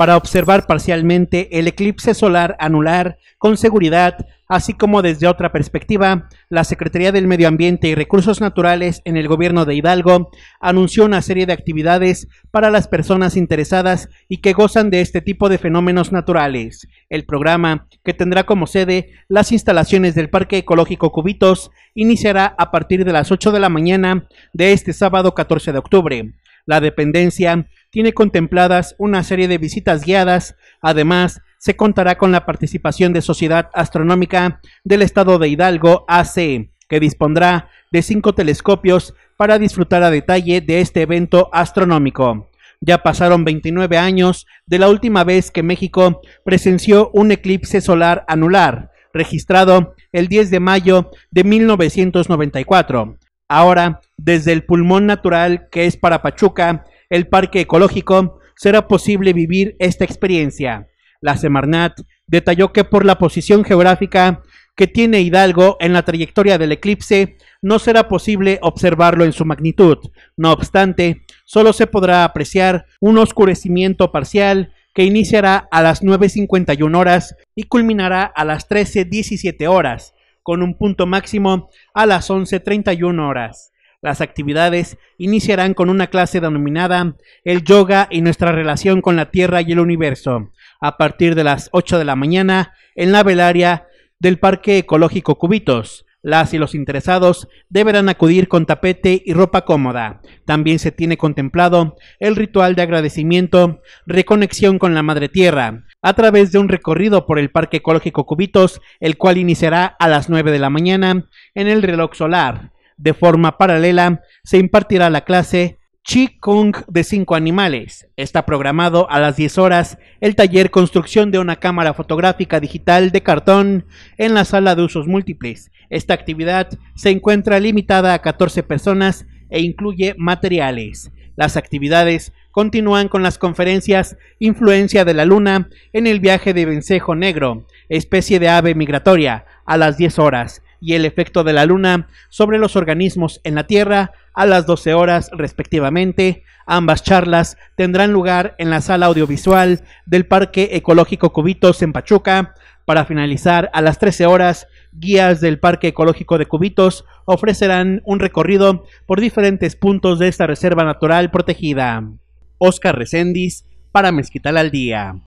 para observar parcialmente el eclipse solar anular con seguridad, así como desde otra perspectiva, la Secretaría del Medio Ambiente y Recursos Naturales en el gobierno de Hidalgo anunció una serie de actividades para las personas interesadas y que gozan de este tipo de fenómenos naturales. El programa, que tendrá como sede las instalaciones del Parque Ecológico Cubitos, iniciará a partir de las 8 de la mañana de este sábado 14 de octubre. La dependencia tiene contempladas una serie de visitas guiadas. Además, se contará con la participación de Sociedad Astronómica del Estado de Hidalgo, AC, que dispondrá de cinco telescopios para disfrutar a detalle de este evento astronómico. Ya pasaron 29 años de la última vez que México presenció un eclipse solar anular, registrado el 10 de mayo de 1994. Ahora, desde el pulmón natural que es para Pachuca, el parque ecológico, será posible vivir esta experiencia. La Semarnat detalló que por la posición geográfica que tiene Hidalgo en la trayectoria del eclipse, no será posible observarlo en su magnitud. No obstante, solo se podrá apreciar un oscurecimiento parcial que iniciará a las 9.51 horas y culminará a las 13.17 horas, con un punto máximo a las 11.31 horas. Las actividades iniciarán con una clase denominada El yoga y nuestra relación con la Tierra y el universo, a partir de las 8 de la mañana en la velaria del Parque Ecológico Cubitos. Las y los interesados deberán acudir con tapete y ropa cómoda. También se tiene contemplado el ritual de agradecimiento, reconexión con la Madre Tierra, a través de un recorrido por el Parque Ecológico Cubitos, el cual iniciará a las 9 de la mañana en el reloj solar de forma paralela, se impartirá la clase Chi Kung de cinco animales. Está programado a las 10 horas el taller Construcción de una cámara fotográfica digital de cartón en la sala de usos múltiples. Esta actividad se encuentra limitada a 14 personas e incluye materiales. Las actividades continúan con las conferencias Influencia de la Luna en el viaje de Vencejo Negro, especie de ave migratoria, a las 10 horas y el efecto de la luna sobre los organismos en la Tierra a las 12 horas respectivamente. Ambas charlas tendrán lugar en la sala audiovisual del Parque Ecológico Cubitos en Pachuca. Para finalizar, a las 13 horas, guías del Parque Ecológico de Cubitos ofrecerán un recorrido por diferentes puntos de esta reserva natural protegida. Oscar Recendis, para Mezquital al Día.